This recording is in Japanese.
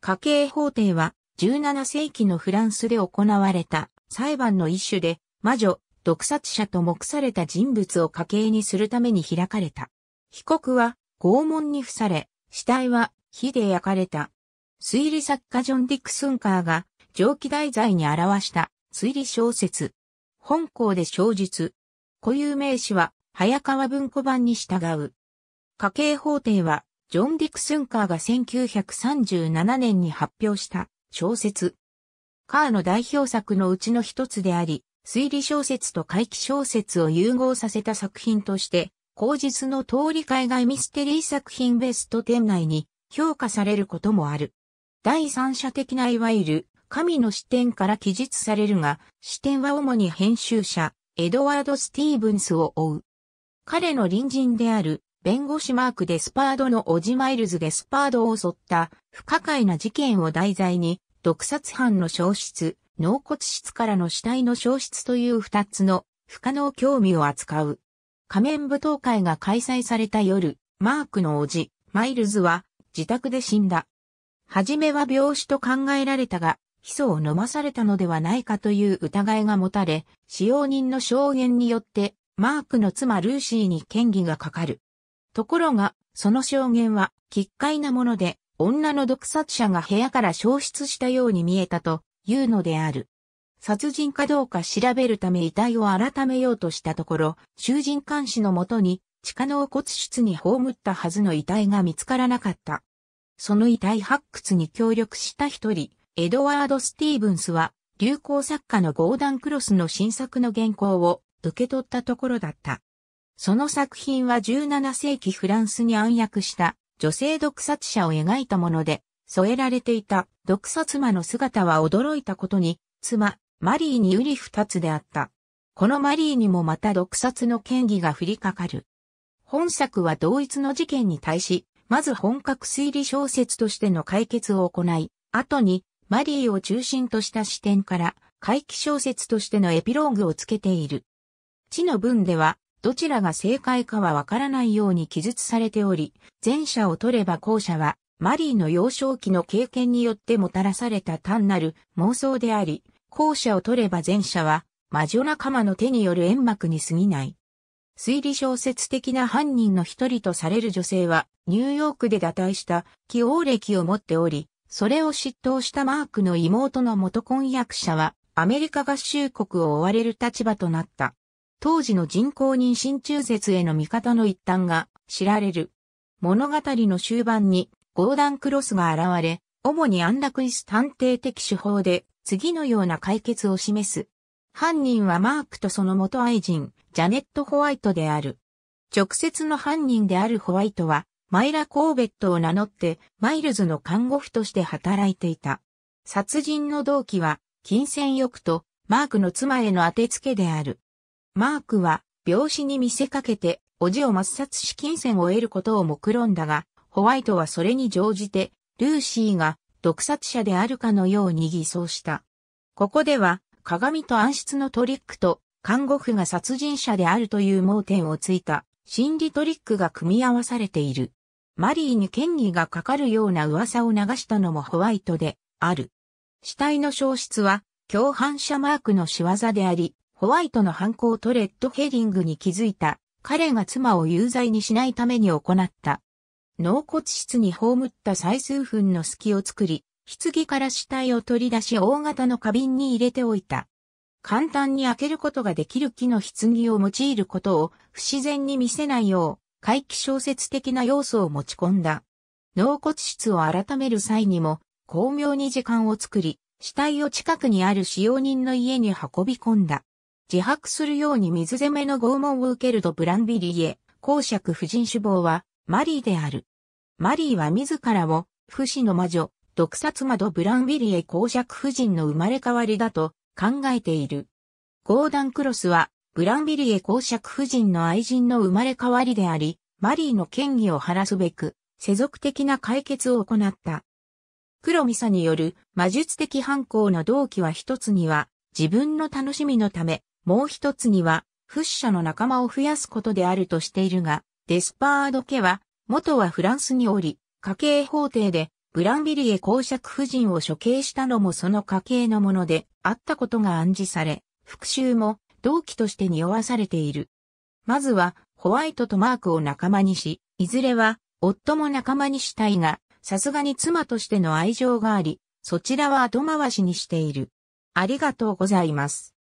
家計法廷は17世紀のフランスで行われた裁判の一種で魔女、毒殺者と目された人物を家計にするために開かれた。被告は拷問に付され、死体は火で焼かれた。推理作家ジョン・ディクスンカーが上記題材に表した推理小説。本校で小述。固有名詞は早川文庫版に従う。家計法廷はジョン・ディクスン・カーが1937年に発表した小説。カーの代表作のうちの一つであり、推理小説と怪奇小説を融合させた作品として、口実の通り海外ミステリー作品ベスト10内に評価されることもある。第三者的ないわゆる神の視点から記述されるが、視点は主に編集者、エドワード・スティーブンスを追う。彼の隣人である弁護士マーク・デスパードのオジ・マイルズ・デスパードを襲った不可解な事件を題材に、毒殺犯の消失、納骨室からの死体の消失という二つの不可能興味を扱う。仮面舞踏会が開催された夜、マークのおじ、マイルズは自宅で死んだ。はじめは病死と考えられたが、ヒ素を飲まされたのではないかという疑いが持たれ、使用人の証言によって、マークの妻ルーシーに嫌疑がかかる。ところが、その証言は、奇怪なもので、女の毒殺者が部屋から消失したように見えたというのである。殺人かどうか調べるため遺体を改めようとしたところ、囚人監視のもとに、地下の骨室に葬ったはずの遺体が見つからなかった。その遺体発掘に協力した一人、エドワード・スティーブンスは、流行作家のゴーダン・クロスの新作の原稿を受け取ったところだった。その作品は17世紀フランスに暗躍した女性毒殺者を描いたもので、添えられていた毒殺魔の姿は驚いたことに、妻、マリーに瓜二つであった。このマリーにもまた毒殺の権疑が降りかかる。本作は同一の事件に対し、まず本格推理小説としての解決を行い、後にマリーを中心とした視点から、回帰小説としてのエピローグをつけている。地の文では、どちらが正解かはわからないように記述されており、前者を取れば後者は、マリーの幼少期の経験によってもたらされた単なる妄想であり、後者を取れば前者は、魔女仲間の手による煙幕に過ぎない。推理小説的な犯人の一人とされる女性は、ニューヨークで堕胎した、起用歴を持っており、それを嫉妬したマークの妹の元婚約者は、アメリカ合衆国を追われる立場となった。当時の人工妊娠中絶への見方の一端が知られる。物語の終盤にゴーダン・クロスが現れ、主に安楽椅子探偵的手法で次のような解決を示す。犯人はマークとその元愛人、ジャネット・ホワイトである。直接の犯人であるホワイトは、マイラ・コーベットを名乗って、マイルズの看護婦として働いていた。殺人の動機は、金銭欲と、マークの妻への当てつけである。マークは、病死に見せかけて、おじを抹殺し金銭を得ることを目論んだが、ホワイトはそれに乗じて、ルーシーが、毒殺者であるかのように偽装した。ここでは、鏡と暗室のトリックと、看護婦が殺人者であるという盲点をついた、心理トリックが組み合わされている。マリーに権威がかかるような噂を流したのもホワイトで、ある。死体の消失は、共犯者マークの仕業であり、ホワイトの犯行とレッドヘリングに気づいた。彼が妻を有罪にしないために行った。納骨室に葬った最数分の隙を作り、棺から死体を取り出し大型の花瓶に入れておいた。簡単に開けることができる木の棺を用いることを不自然に見せないよう、怪奇小説的な要素を持ち込んだ。納骨室を改める際にも、巧妙に時間を作り、死体を近くにある使用人の家に運び込んだ。自白するように水攻めの拷問を受けるとブランビリエ、公爵夫人首謀は、マリーである。マリーは自らを、不死の魔女、毒殺魔ドブランビリエ公爵夫人の生まれ変わりだと考えている。ゴーダン・クロスは、ブランビリエ公爵夫人の愛人の生まれ変わりであり、マリーの権威を晴らすべく、世俗的な解決を行った。黒ミサによる魔術的犯行の動機は一つには、自分の楽しみのため、もう一つには、フッシャの仲間を増やすことであるとしているが、デスパード家は、元はフランスにおり、家系法廷で、ブランビリエ公爵夫人を処刑したのもその家系のもので、あったことが暗示され、復讐も同期として匂わされている。まずは、ホワイトとマークを仲間にし、いずれは、夫も仲間にしたいが、さすがに妻としての愛情があり、そちらは後回しにしている。ありがとうございます。